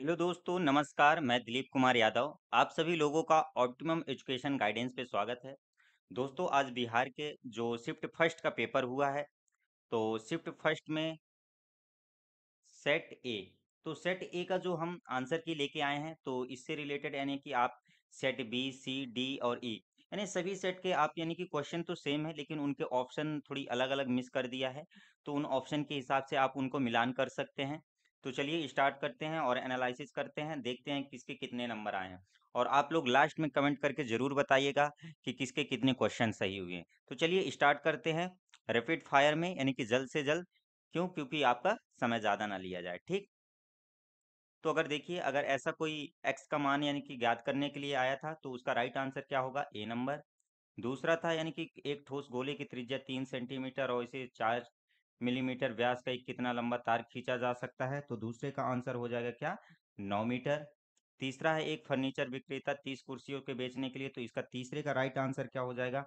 Hello दोस्तों नमस्कार मैं दिलीप कुमार यादव आप सभी लोगों का ऑप्टिमम एजुकेशन गाइडेंस पे स्वागत है दोस्तों आज बिहार के जो शिफ्ट फर्स्ट का पेपर हुआ है तो शिफ्ट फर्स्ट में सेट ए तो सेट ए का जो हम आंसर की लेके आए हैं तो इससे रिलेटेड यानी कि आप सेट बी सी डी और ई e, यानी सभी सेट के आप यानी कि क्वेश्चन तो सेम है लेकिन उनके ऑप्शन थोड़ी अलग अलग मिस कर दिया है तो उन ऑप्शन के हिसाब से आप उनको मिलान कर सकते हैं तो चलिए स्टार्ट करते हैं और एनालिसिस करते हैं देखते हैं किसके कितने नंबर आए हैं और आप लोग लास्ट में कमेंट करके ज़रूर बताइएगा कि किसके कितने क्वेश्चन सही हुए हैं तो चलिए स्टार्ट करते हैं रैपिड फायर में यानी कि जल्द से जल्द क्यों क्योंकि आपका समय ज़्यादा ना लिया जाए ठीक तो अगर देखिए अगर ऐसा कोई एक्स का मान यानी कि ज्ञात करने के लिए आया था तो उसका राइट आंसर क्या होगा ए नंबर दूसरा था यानी कि एक ठोस गोले की त्रिज्या तीन सेंटीमीटर और इसे चार मिलीमीटर व्यास का एक कितना लंबा तार खींचा जा सकता है तो दूसरे का आंसर हो जाएगा क्या नौ मीटर तीसरा है एक फर्नीचर विक्रेता तीस कुर्सियों के बेचने के लिए तो इसका तीसरे का राइट आंसर क्या हो जाएगा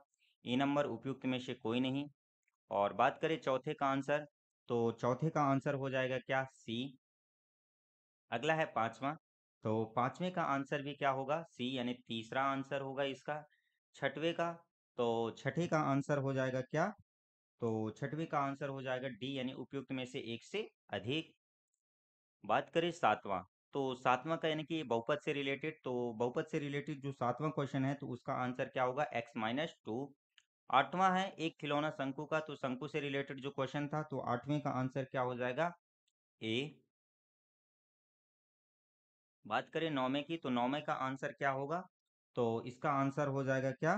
ई नंबर उपयुक्त में से कोई नहीं और बात करें चौथे का आंसर तो चौथे का आंसर हो जाएगा क्या सी अगला है पांचवा तो पांचवें का आंसर भी क्या होगा सी यानी तीसरा आंसर होगा इसका छठवे का तो छठे का आंसर हो जाएगा क्या तो छठवीं का आंसर हो जाएगा डी यानी उपयुक्त में से एक से अधिक बात करें सातवां तो सातवां का यानी कि बहुपद से रिलेटेड तो बहुपद से रिलेटेड जो सातवां क्वेश्चन है तो उसका आंसर क्या होगा एक्स माइनस टू आठवां है एक खिलौना शंकु का तो शंकु से रिलेटेड जो क्वेश्चन था तो आठवें का आंसर क्या हो जाएगा ए बात करें नौवे की तो नौवे का आंसर क्या होगा तो इसका आंसर हो जाएगा क्या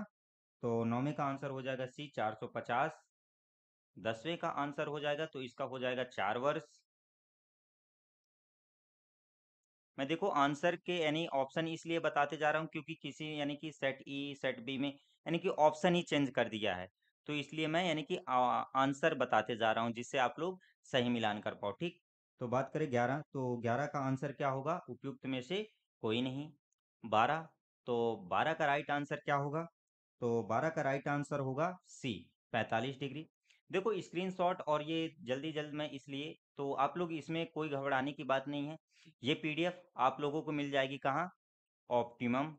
तो नौवे का आंसर हो जाएगा सी चार सौ पचास दसवें का आंसर हो जाएगा तो इसका हो जाएगा चार वर्ष मैं देखो आंसर के यानी ऑप्शन इसलिए बताते जा रहा हूं क्योंकि किसी यानी कि सेट ई सेट बी में यानी कि ऑप्शन ही चेंज कर दिया है तो इसलिए मैं यानी कि आंसर बताते जा रहा हूं जिससे आप लोग सही मिलान कर पाओ ठीक तो बात करें ग्यारह तो ग्यारह का आंसर क्या होगा उपयुक्त में से कोई नहीं बारह तो बारह का राइट आंसर क्या होगा तो बारह का राइट आंसर होगा सी पैंतालीस डिग्री देखो स्क्रीनशॉट और ये जल्दी जल्द मैं इसलिए तो आप लोग इसमें कोई घबराने की बात नहीं है ये पीडीएफ आप लोगों को मिल जाएगी कहाँ ऑप्टिमम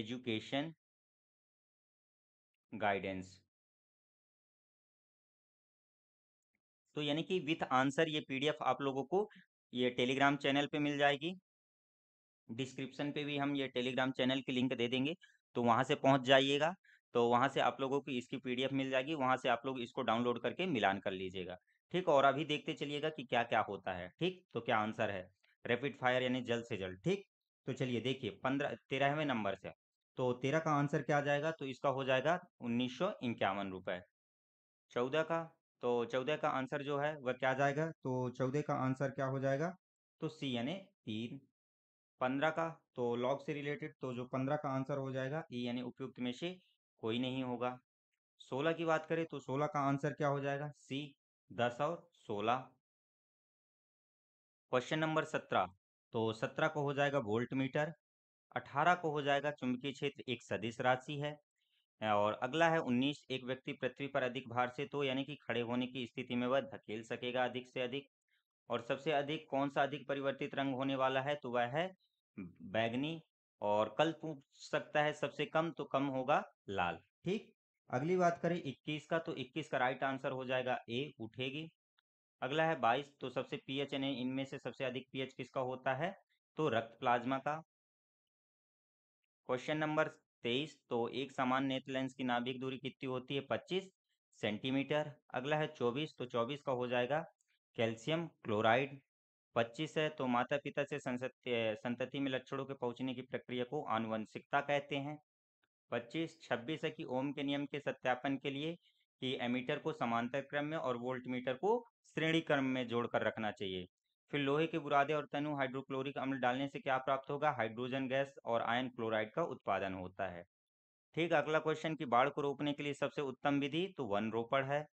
एजुकेशन गाइडेंस तो यानी कि विथ आंसर ये पीडीएफ आप लोगों को ये टेलीग्राम चैनल पे मिल जाएगी डिस्क्रिप्शन पे भी हम ये टेलीग्राम चैनल की लिंक दे देंगे तो वहाँ से पहुँच जाइएगा तो वहाँ से आप लोगों को इसकी पीडीएफ मिल जाएगी वहाँ से आप लोग इसको डाउनलोड करके मिलान कर लीजिएगा ठीक और अभी देखते चलिएगा कि क्या क्या होता है ठीक तो क्या आंसर है रैपिड फायर यानी जल्द से जल्द ठीक तो चलिए देखिए पंद्रह तेरहवें नंबर से तो तेरह का आंसर क्या आ जाएगा तो इसका हो जाएगा उन्नीस सौ इक्यावन रुपये चौदह का तो चौदह का आंसर जो है वह क्या जाएगा तो चौदह का आंसर क्या हो जाएगा तो सी यानी तीन पंद्रह का तो लॉग से रिलेटेड तो जो पंद्रह का आंसर हो जाएगा ई e यानी उपयुक्त में से कोई नहीं होगा सोलह की बात करें तो सोलह का आंसर क्या हो जाएगा सी दस और सोलह क्वेश्चन नंबर सत्रह तो सत्रह को हो जाएगा वोल्ट मीटर अठारह को हो जाएगा चुंबकीय क्षेत्र एक सदिश राशि है और अगला है उन्नीस एक व्यक्ति पृथ्वी पर अधिक भार से तो यानी कि खड़े होने की स्थिति में वह धकेल सकेगा अधिक से अधिक और सबसे अधिक कौन सा अधिक परिवर्तित रंग होने वाला है तो वह है बैगनी और कल पूछ सकता है सबसे कम तो कम होगा लाल ठीक अगली बात करें 21 का तो 21 का राइट आंसर हो जाएगा ए उठेगी अगला है 22 तो सबसे पीएच एच इनमें से सबसे अधिक पीएच किसका होता है तो रक्त प्लाज्मा का क्वेश्चन नंबर 23 तो एक समान नेत्र लेंस की नाभिक दूरी कितनी होती है 25 सेंटीमीटर अगला है 24 तो 24 का हो जाएगा कैल्शियम क्लोराइड पच्चीस है तो माता पिता से संसत- संतति में लक्षणों के पहुंचने की प्रक्रिया को आनुवंशिकता कहते हैं पच्चीस छब्बीस है कि ओम के नियम के सत्यापन के लिए कि एमीटर को समांतर क्रम में और वोल्ट मीटर को श्रेणी क्रम में जोड़कर रखना चाहिए फिर लोहे के बुरादे और तनु हाइड्रोक्लोरिक अम्ल डालने से क्या प्राप्त होगा हाइड्रोजन गैस और आयन क्लोराइड का उत्पादन होता है ठीक अगला क्वेश्चन की बाढ़ को रोकने के लिए सबसे उत्तम विधि तो वन रोपण है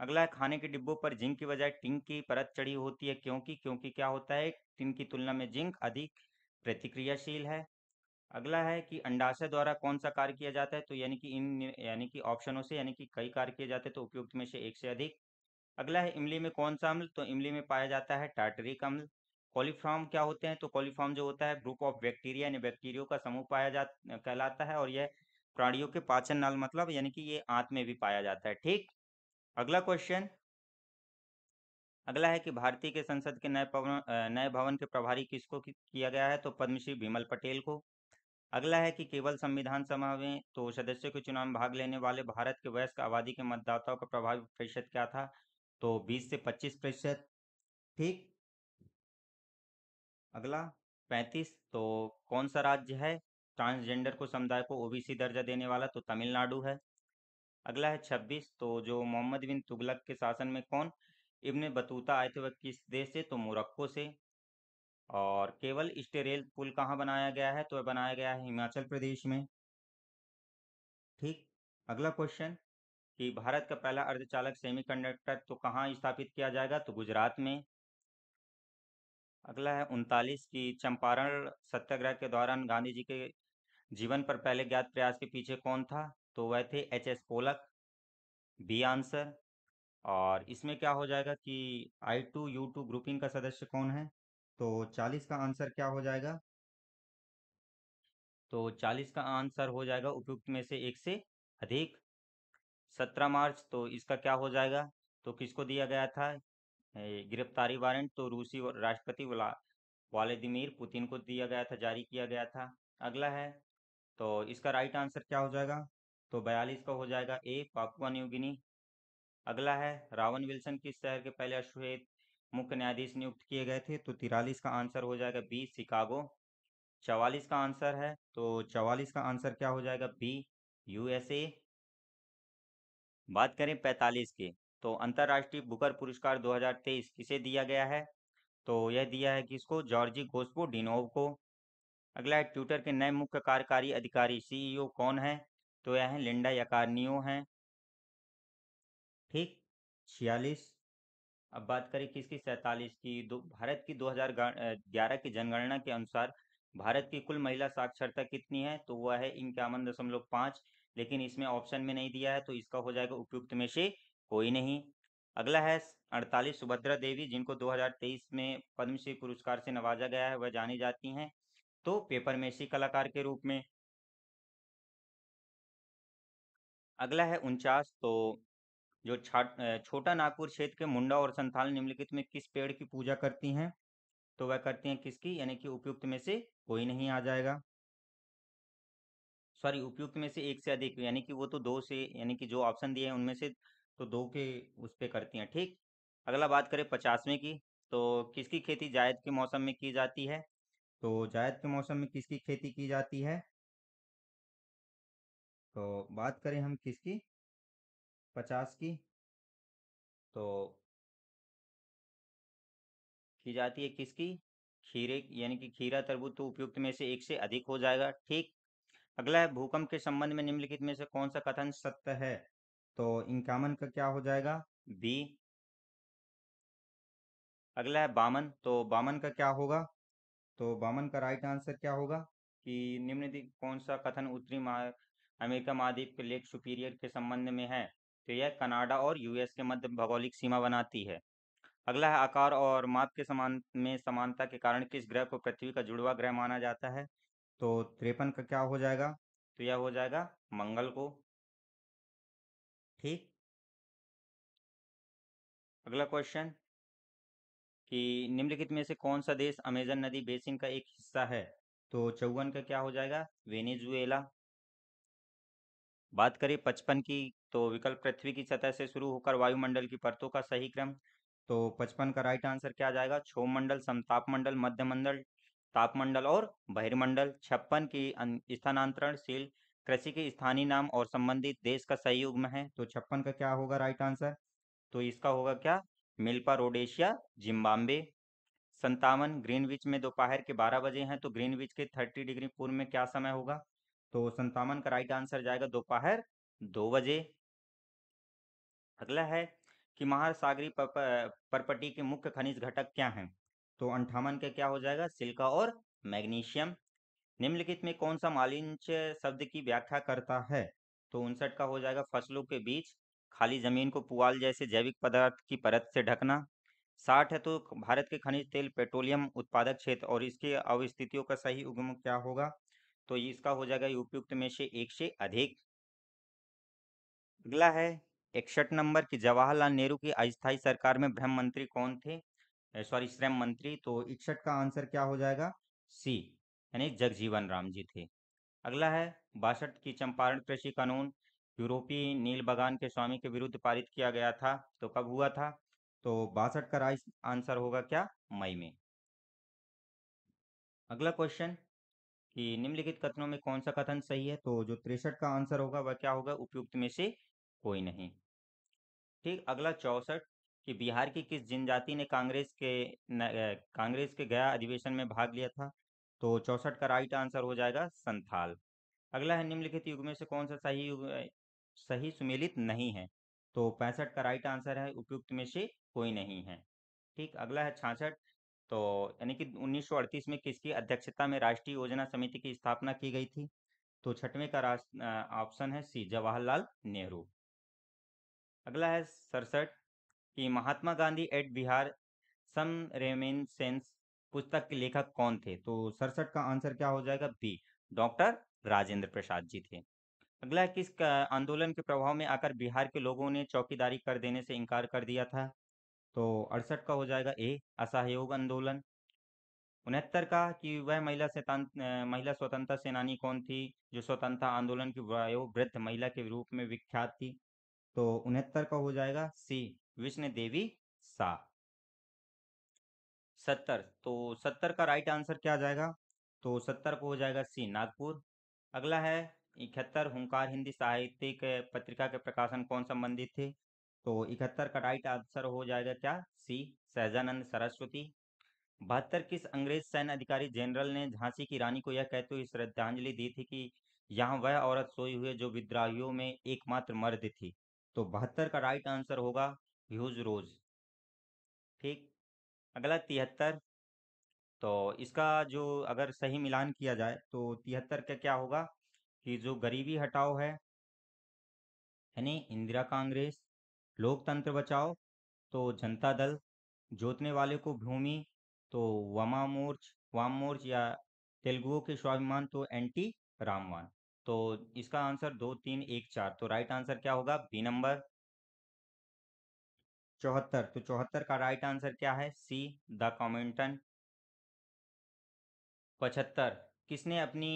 अगला है खाने के डिब्बों पर जिंक की बजाय टिंक की परत चढ़ी होती है क्योंकि क्योंकि क्या होता है टिंक की तुलना में जिंक अधिक प्रतिक्रियाशील है अगला है कि अंडाशय द्वारा कौन सा कार्य किया जाता है तो यानी कि इन यानी कि ऑप्शनों से यानी कि कई कार्य किए जाते हैं तो उपयुक्त में से एक से अधिक अगला है इमली में कौन सा अम्ल तो इमली में पाया जाता है टार्टरिक अम्ल कॉलीफॉर्म क्या होते हैं तो कॉलीफॉर्म जो होता है ग्रुप ऑफ बैक्टीरिया यानी बैक्टीरियो का समूह पाया जा कहलाता है और यह प्राणियों के पाचन नाल मतलब यानी कि ये आंत में भी पाया जाता है ठीक अगला क्वेश्चन अगला है कि भारतीय के संसद के नए भवन नए भवन के प्रभारी किसको किया गया है तो पद्मश्री विमल पटेल को अगला है कि केवल संविधान सभा में तो सदस्यों के चुनाव में भाग लेने वाले भारत के वयस्क आबादी के मतदाताओं का प्रभावी प्रतिशत क्या था तो 20 से 25 प्रतिशत ठीक अगला 35 तो कौन सा राज्य है ट्रांसजेंडर को समुदाय को ओबीसी दर्जा देने वाला तो तमिलनाडु है अगला है छब्बीस तो जो मोहम्मद बिन तुगलक के शासन में कौन इब्न बतूता आए थे वह किस देश से तो मोरक्को से और केवल स्टेरेल पुल कहाँ बनाया गया है तो बनाया गया है हिमाचल प्रदेश में ठीक अगला क्वेश्चन कि भारत का पहला अर्धचालक सेमीकंडक्टर तो कहाँ स्थापित किया जाएगा तो गुजरात में अगला है उनतालीस की चंपारण सत्याग्रह के दौरान गांधी जी के जीवन पर पहले ज्ञात प्रयास के पीछे कौन था तो वह थे H S Polak B answer और इसमें क्या हो जाएगा कि I two U two grouping का सदस्य कौन है तो चालीस का आंसर क्या हो जाएगा तो चालीस का आंसर हो जाएगा उपयुक्त में से एक से अधिक सत्रह मार्च तो इसका क्या हो जाएगा तो किसको दिया गया था गिरफ्तारी वारंट तो रूसी राष्ट्रपति वालादिमिर पुतिन को दिया गया था जारी किया गया था अगला है तो इसका राइट आंसर क्या हो जाएगा तो बयालीस का हो जाएगा ए पापुआ न्यू गिनी अगला है रावण विल्सन किस शहर के पहले अश्वेत मुख्य न्यायाधीश नियुक्त किए गए थे तो तिरालीस का आंसर हो जाएगा बी शिकागो चवालीस का आंसर है तो चवालीस का आंसर क्या हो जाएगा बी यूएसए बात करें पैंतालीस के तो अंतर्राष्ट्रीय बुकर पुरस्कार 2023 किसे दिया गया है तो यह दिया है किसको जॉर्जी गोस्पो डिनोव को अगला है ट्विटर के नए मुख्य कार्यकारी अधिकारी सीईओ कौन है तो यह है लिंडा यकारनियो हैं ठीक छियालीस अब बात करें किसकी सैतालीस की दो भारत की 2011 की जनगणना के अनुसार भारत की कुल महिला साक्षरता कितनी है तो वह है इक्यावन दशमलव पाँच लेकिन इसमें ऑप्शन में नहीं दिया है तो इसका हो जाएगा उपयुक्त में से कोई नहीं अगला है अड़तालीस सुभद्रा देवी जिनको 2023 में पद्मश्री पुरस्कार से नवाजा गया है वह जानी जाती हैं तो पेपर मेसी कलाकार के रूप में अगला है उनचास तो जो छाट छोटा नागपुर क्षेत्र के मुंडा और संथाल निम्नलिखित में किस पेड़ की पूजा करती हैं तो वह करती हैं किसकी यानी कि उपयुक्त में से कोई नहीं आ जाएगा सॉरी उपयुक्त में से एक से अधिक यानी कि वो तो दो से यानी कि जो ऑप्शन दिए हैं उनमें से तो दो के उस पर करती हैं ठीक अगला बात करें पचासवें की तो किसकी खेती जायद के मौसम में की जाती है तो जायद के मौसम में किसकी खेती की जाती है तो बात करें हम किसकी पचास की तो की जाती है किसकी खीरे यानी कि खीरा तरबूज तो उपयुक्त में से एक से अधिक हो जाएगा ठीक अगला है भूकंप के संबंध में निम्नलिखित में से कौन सा कथन सत्य है तो इंकामन का क्या हो जाएगा बी अगला है बामन तो बामन का क्या होगा तो बामन का राइट आंसर क्या होगा कि निम्नलिखित कौन सा कथन उत्तरी अमेरिका महाद्वीप के लेक सुपीरियर के संबंध में है तो यह कनाडा और यूएस के मध्य भौगोलिक सीमा बनाती है अगला है आकार और माप के समान में समानता के कारण किस ग्रह को पृथ्वी का जुड़वा ग्रह माना जाता है तो त्रेपन का क्या हो जाएगा तो यह हो जाएगा मंगल को ठीक अगला क्वेश्चन कि निम्नलिखित में से कौन सा देश अमेजन नदी बेसिन का एक हिस्सा है तो चौवन का क्या हो जाएगा वेनेजुएला बात करें पचपन की तो विकल्प पृथ्वी की सतह से शुरू होकर वायुमंडल की परतों का सही क्रम तो पचपन का राइट आंसर क्या आ जाएगा मंडल मध्य मंडल तापमंडल और बहिर्मंडल छप्पन की स्थानांतरणशील कृषि के स्थानीय नाम और संबंधित देश का सही युग्म है तो छप्पन का क्या होगा राइट आंसर तो इसका होगा क्या मिल्पा रोडेशिया जिम्बाब्वे संतावन ग्रीनविच में दोपहर के बारह बजे हैं तो ग्रीनविच के थर्टी डिग्री पूर्व में क्या समय होगा तो संतावन का राइट आंसर जाएगा दोपहर दो बजे अगला है कि महासागरी परपटी के मुख्य खनिज घटक क्या हैं तो अंठावन का क्या हो जाएगा सिल्का और मैग्नीशियम निम्नलिखित में कौन सा मालिंच शब्द की व्याख्या करता है तो उनसठ का हो जाएगा फसलों के बीच खाली जमीन को पुआल जैसे जैविक पदार्थ की परत से ढकना साठ है तो भारत के खनिज तेल पेट्रोलियम उत्पादक क्षेत्र और इसके अवस्थितियों का सही उगम क्या होगा तो इसका हो जाएगा उपयुक्त में से एक से अधिक अगला है इकसठ नंबर की जवाहरलाल नेहरू की अस्थायी सरकार में भ्रम मंत्री कौन थे सॉरी श्रम मंत्री तो इकसठ का आंसर क्या हो जाएगा सी यानी जगजीवन राम जी थे अगला है बासठ की चंपारण कृषि कानून यूरोपीय नील बगान के स्वामी के विरुद्ध पारित किया गया था तो कब हुआ था तो बासठ का राइट आंसर होगा क्या मई में अगला क्वेश्चन कि निम्नलिखित कथनों में कौन सा कथन सही है तो जो तिरसठ का आंसर होगा वह क्या होगा उपयुक्त में से कोई नहीं ठीक अगला चौसठ कि बिहार की किस जनजाति ने कांग्रेस के कांग्रेस के गया अधिवेशन में भाग लिया था तो चौसठ का राइट आंसर हो जाएगा संथाल अगला है निम्नलिखित युग में से कौन सा सही युग सही सुमेलित नहीं है तो पैंसठ का राइट आंसर है उपयुक्त में से कोई नहीं है ठीक अगला है छाछठ तो यानी कि 1938 में किसकी अध्यक्षता में राष्ट्रीय योजना समिति की स्थापना की गई थी तो छठवें का ऑप्शन है सी जवाहरलाल नेहरू अगला है सड़सठ कि Mahatma Gandhi at Bihar some reminiscences पुस्तक के लेखक कौन थे तो सड़सठ का आंसर क्या हो जाएगा बी डॉक्टर राजेंद्र प्रसाद जी थे अगला है किस आंदोलन के प्रभाव में आकर बिहार के लोगों ने चौकीदारी कर देने से इनकार कर दिया था तो अड़सठ का हो जाएगा ए असहयोग आंदोलन उनहत्तर का कि वह महिला महिला स्वतंत्रता सेनानी कौन थी जो स्वतंत्रता आंदोलन की वयोवृद्ध महिला के रूप में विख्यात थी तो उनहत्तर का हो जाएगा सी विष्णु देवी सा सत्तर तो सत्तर का राइट आंसर क्या जाएगा तो सत्तर को हो जाएगा सी नागपुर अगला है इकहत्तर हुंकार हिंदी साहित्यिक पत्रिका के प्रकाशन कौन संबंधित थे तो इकहत्तर का राइट आंसर हो जाएगा क्या सी सहजानंद सरस्वती बहत्तर किस अंग्रेज सैन्य अधिकारी जनरल ने झांसी की रानी को यह कहते हुए श्रद्धांजलि दी थी कि यहाँ वह औरत सोई हुई जो विद्राहियों में एकमात्र मर्द थी तो बहत्तर का राइट आंसर होगा ह्यूज रोज ठीक अगला तिहत्तर तो इसका जो अगर सही मिलान किया जाए तो तिहत्तर का क्या होगा कि जो गरीबी हटाओ है यानी इंदिरा कांग्रेस लोकतंत्र बचाओ तो जनता दल जोतने वाले को भूमि तो वामा मोर्च वाम मोर्च या तेलुगुओं के स्वाभिमान तो एंटी रामवान तो इसका आंसर दो तीन एक चार तो राइट आंसर क्या होगा बी नंबर चौहत्तर तो चौहत्तर का राइट आंसर क्या है सी द कॉमेंटन पचहत्तर किसने अपनी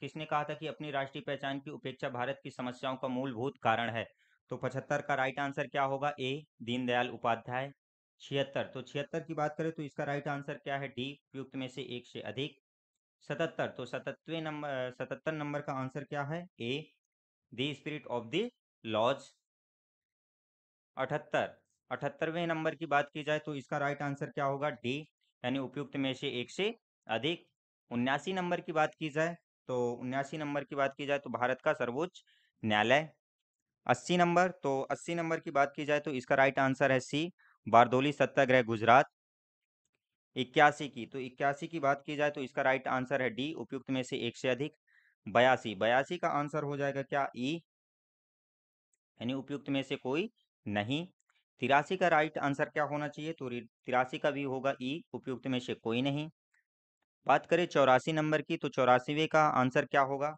किसने कहा था कि अपनी राष्ट्रीय पहचान की उपेक्षा भारत की समस्याओं का मूलभूत कारण है तो पचहत्तर का राइट आंसर क्या होगा ए दीनदयाल उपाध्याय छिहत्तर तो छिहत्तर की बात करें तो इसका राइट आंसर क्या है डी उपयुक्त में से एक से अधिक सतहत्तर तो सतहत्वे नंबर सतहत्तर नंबर का आंसर क्या है A the spirit of the laws अठहत्तर अठहत्तरवें नंबर की बात की जाए तो इसका राइट आंसर क्या होगा डी यानी उपयुक्त में से एक से अधिक उन्यासी नंबर की बात की जाए तो उन्यासी नंबर की बात की जाए तो भारत का सर्वोच्च न्यायालय अस्सी नंबर तो अस्सी नंबर की बात की जाए तो इसका राइट आंसर है सी बारदोली सत्याग्रह गुजरात इक्यासी की तो इक्यासी की बात की जाए तो इसका राइट आंसर है डी उपयुक्त में से एक से अधिक बयासी बयासी का आंसर हो जाएगा क्या ई e। यानी उपयुक्त में से कोई नहीं तिरासी का राइट आंसर क्या होना चाहिए तो तिरासी का भी होगा ई e, उपयुक्त में से कोई नहीं बात करें चौरासी नंबर की तो चौरासीवे का आंसर क्या होगा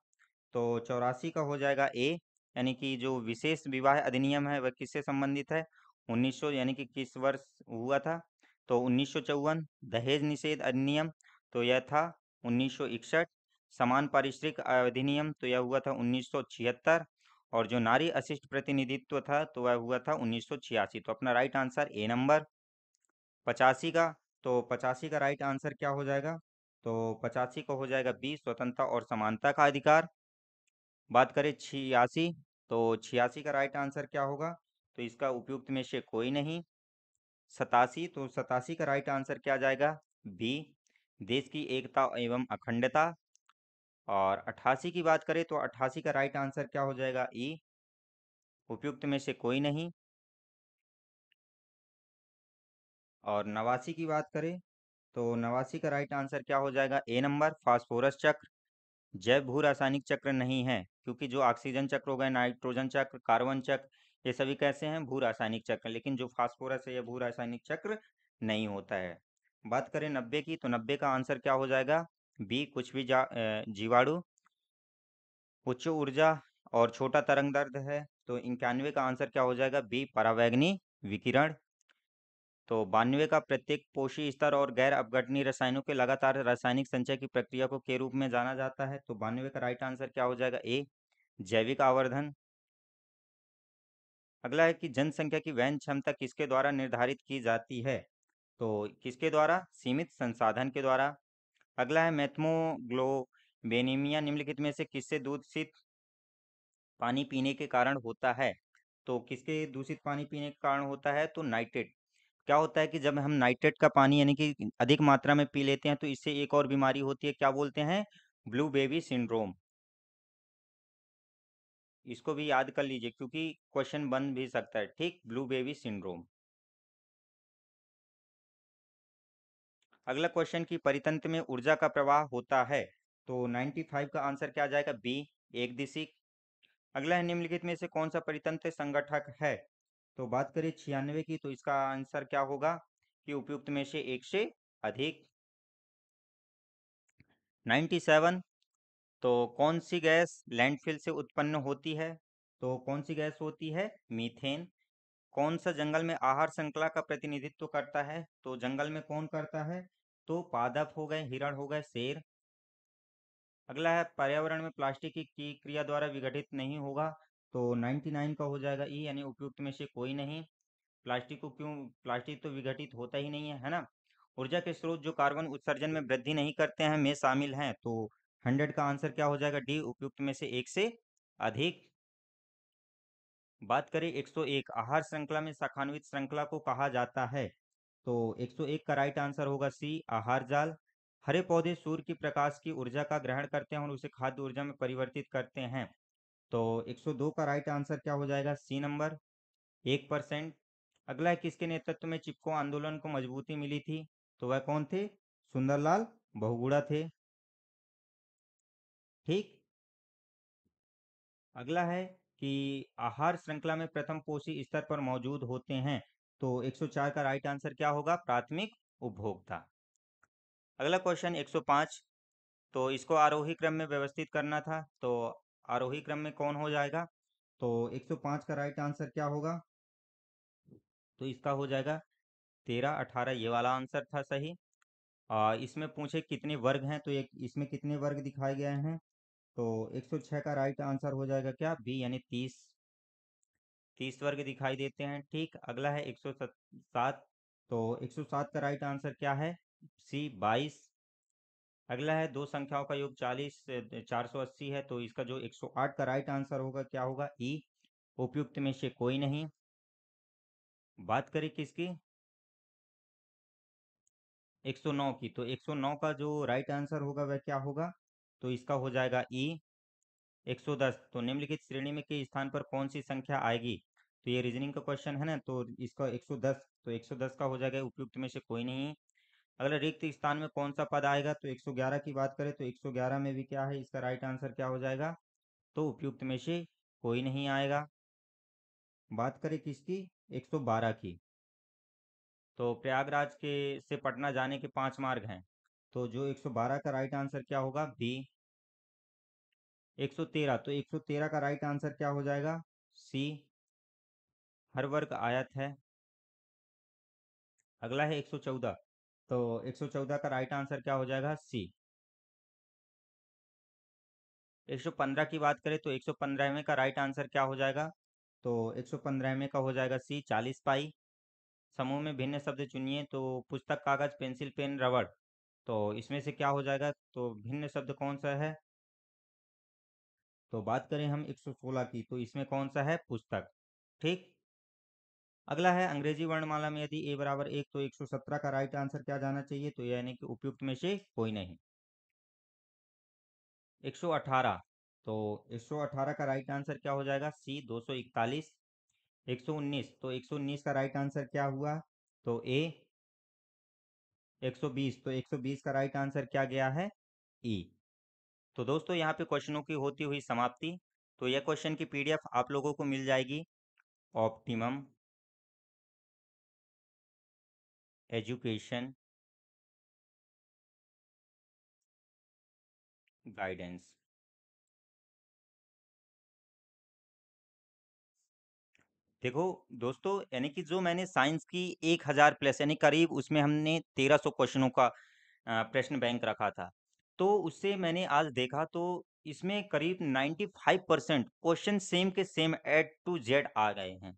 तो चौरासी का हो जाएगा ए यानी कि जो विशेष विवाह अधिनियम है वह किससे संबंधित है 1900 यानी कि किस वर्ष हुआ था तो उन्नीस दहेज निषेध अधिनियम तो यह था उन्नीस समान पारिश्रिक अधिनियम तो यह हुआ था उन्नीस और जो नारी अशिष्ट प्रतिनिधित्व था तो वह हुआ था उन्नीस तो अपना राइट आंसर ए नंबर पचासी का तो पचासी का राइट आंसर क्या हो जाएगा तो पचासी का हो जाएगा बी स्वतंत्रता और समानता का अधिकार बात करें छियासी तो छियासी का राइट आंसर क्या होगा तो इसका उपयुक्त में से कोई नहीं सतासी तो सतासी का राइट आंसर क्या जाएगा बी देश की एकता एवं अखंडता और अट्ठासी की बात करें तो अट्ठासी का राइट आंसर क्या हो जाएगा ई उपयुक्त में से कोई नहीं और नवासी की बात करें तो नवासी का राइट आंसर क्या हो जाएगा ए नंबर फास्फोरस चक्र जैव भू रासायनिक चक्र नहीं है क्योंकि जो ऑक्सीजन चक्र हो गए नाइट्रोजन चक्र कार्बन चक्र ये सभी कैसे हैं भू रासायनिक चक्र लेकिन जो फास्फोरस है यह भू रासायनिक चक्र नहीं होता है बात करें नब्बे की तो नब्बे का आंसर क्या हो जाएगा बी कुछ भी जीवाणु उच्च ऊर्जा और छोटा तरंग दर्द है तो इक्यानवे का आंसर क्या हो जाएगा बी परावैग्नि विकिरण तो बानवे का प्रत्येक पोषी स्तर और गैर अपघटनीय रसायनों के लगातार रासायनिक संचय की प्रक्रिया को के रूप में जाना जाता है तो बानवे का राइट आंसर क्या हो जाएगा ए जैविक आवर्धन अगला है कि जनसंख्या की वहन क्षमता किसके द्वारा निर्धारित की जाती है तो किसके द्वारा सीमित संसाधन के द्वारा अगला है मैथमोग्लोबेनीमिया निम्नलिखित में से किससे दूषित पानी पीने के कारण होता है तो किसके दूषित पानी पीने के कारण होता है तो नाइट्रेट क्या होता है कि जब हम नाइट्रेट का पानी यानी कि अधिक मात्रा में पी लेते हैं तो इससे एक और बीमारी होती है क्या बोलते हैं ब्लू बेबी सिंड्रोम इसको भी याद कर लीजिए क्योंकि क्वेश्चन बन भी सकता है ठीक ब्लू बेबी सिंड्रोम अगला क्वेश्चन की परितंत्र में ऊर्जा का प्रवाह होता है तो 95 का आंसर क्या आ जाएगा बी एक दिशी अगला है निम्नलिखित में से कौन सा परितंत्र संगठक है तो बात करें छियानवे की तो इसका आंसर क्या होगा कि उपयुक्त में से एक से अधिक 97 तो कौन सी गैस लैंडफिल से उत्पन्न होती है तो कौन सी गैस होती है मीथेन कौन सा जंगल में आहार श्रृंखला का प्रतिनिधित्व करता है तो जंगल में कौन करता है तो पादप हो गए हिरण हो गए शेर अगला है पर्यावरण में प्लास्टिक की क्रिया द्वारा विघटित नहीं होगा तो 99 का हो जाएगा ई यानी उपयुक्त में से कोई नहीं प्लास्टिक को क्यों प्लास्टिक तो विघटित होता ही नहीं है है ना ऊर्जा के स्रोत जो कार्बन उत्सर्जन में वृद्धि नहीं करते हैं में शामिल हैं तो 100 का आंसर क्या हो जाएगा डी उपयुक्त में से एक से अधिक बात करें 101 आहार श्रृंखला में शाखान्वित श्रृंखला को कहा जाता है तो 101 का राइट आंसर होगा सी आहार जाल हरे पौधे सूर्य की प्रकाश की ऊर्जा का ग्रहण करते हैं और उसे खाद्य ऊर्जा में परिवर्तित करते हैं तो 102 का राइट आंसर क्या हो जाएगा सी नंबर एक परसेंट अगला है किसके नेतृत्व में चिपको आंदोलन को मजबूती मिली थी तो वह कौन थे सुंदरलाल बहुगुड़ा थे ठीक अगला है कि आहार श्रृंखला में प्रथम पोषी स्तर पर मौजूद होते हैं तो 104 का राइट आंसर क्या होगा प्राथमिक उपभोक्ता अगला क्वेश्चन 105 तो इसको आरोही क्रम में व्यवस्थित करना था तो आरोही क्रम में कौन हो जाएगा तो 105 का राइट आंसर क्या होगा तो इसका हो जाएगा तेरह अठारह ये वाला आंसर था सही आ, इसमें पूछे कितने वर्ग हैं तो एक इसमें कितने वर्ग दिखाए गए हैं तो 106 का राइट आंसर हो जाएगा क्या बी यानी तीस तीस वर्ग दिखाई देते हैं ठीक अगला है सात तो सात का राइट आंसर क्या है सी बाईस अगला है दो संख्याओं का योग चालीस चार सौ अस्सी है तो इसका जो एक सौ आठ का राइट आंसर होगा क्या होगा ई e. उपयुक्त में से कोई नहीं बात करें किसकी 109 की तो 109 का जो राइट आंसर होगा वह क्या होगा तो इसका हो जाएगा ई e. 110 तो निम्नलिखित श्रेणी में के स्थान पर कौन सी संख्या आएगी तो ये रीजनिंग का क्वेश्चन है ना तो इसका 110 तो 110 का हो जाएगा उपयुक्त में से कोई नहीं अगला रिक्त स्थान में कौन सा पद आएगा तो 111 की बात करें तो 111 में भी क्या है इसका राइट आंसर क्या हो जाएगा तो उपयुक्त में से कोई नहीं आएगा बात करें किसकी 112 की तो प्रयागराज के से पटना जाने के पांच मार्ग हैं तो जो 112 का राइट आंसर क्या होगा बी 113 तो 113 का राइट आंसर क्या हो जाएगा सी हर वर्ग आयत है अगला है 114 तो 114 का राइट आंसर क्या हो जाएगा सी 115 की बात करें तो 115वें का राइट आंसर क्या हो जाएगा तो 115वें का हो जाएगा सी 40 पाई समूह में भिन्न शब्द चुनिए तो पुस्तक कागज पेंसिल पेन रबड़ तो इसमें से क्या हो जाएगा तो भिन्न शब्द कौन सा है तो बात करें हम 116 की तो इसमें कौन सा है पुस्तक ठीक अगला है अंग्रेजी वर्णमाला में यदि ए बराबर एक तो 117 का राइट आंसर क्या जाना चाहिए तो यानी कि उपयुक्त में से कोई नहीं 118 तो 118 का राइट आंसर क्या हो जाएगा सी 241 119 तो 119 का राइट आंसर क्या हुआ तो ए 120 तो 120 का राइट आंसर क्या गया है ई तो दोस्तों यहाँ पे क्वेश्चनों की होती हुई समाप्ति तो यह क्वेश्चन की पीडीएफ आप लोगों को मिल जाएगी ऑप्टिमम एजुकेशन गाइडेंस देखो दोस्तों यानी कि जो मैंने साइंस की एक हजार प्लस यानी करीब उसमें हमने तेरह सौ क्वेश्चनों का प्रश्न बैंक रखा था तो उससे मैंने आज देखा तो इसमें करीब ninety five percent question same के सेम एड टू जेड आ गए हैं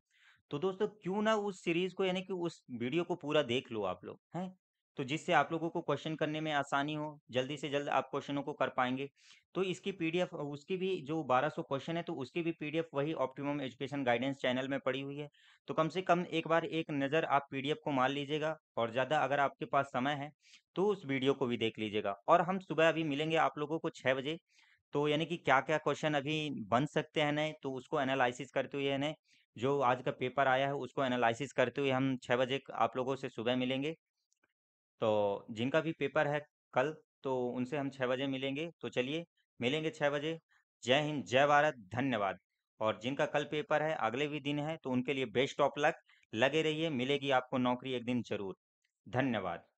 तो दोस्तों क्यों ना उस सीरीज को यानी कि उस वीडियो को पूरा देख लो आप लोग हैं तो जिससे आप लोगों को क्वेश्चन करने में आसानी हो जल्दी से जल्द आप क्वेश्चनों को कर पाएंगे तो इसकी पीडीएफ उसकी भी जो 1200 क्वेश्चन है तो उसकी भी पीडीएफ वही ऑप्टिमम एजुकेशन गाइडेंस चैनल में पड़ी हुई है तो कम से कम एक बार एक नज़र आप पीडीएफ को मान लीजिएगा और ज़्यादा अगर आपके पास समय है तो उस वीडियो को भी देख लीजिएगा और हम सुबह अभी मिलेंगे आप लोगों को छः बजे तो यानी कि क्या क्या क्वेश्चन अभी बन सकते हैं नए तो उसको एनालिसिस करते हुए नए जो आज का पेपर आया है उसको एनालिसिस करते हुए हम छः बजे आप लोगों से सुबह मिलेंगे तो जिनका भी पेपर है कल तो उनसे हम छः बजे मिलेंगे तो चलिए मिलेंगे छः बजे जय हिंद जय भारत धन्यवाद और जिनका कल पेपर है अगले भी दिन है तो उनके लिए बेस्ट ऑफ लक लगे रहिए मिलेगी आपको नौकरी एक दिन जरूर धन्यवाद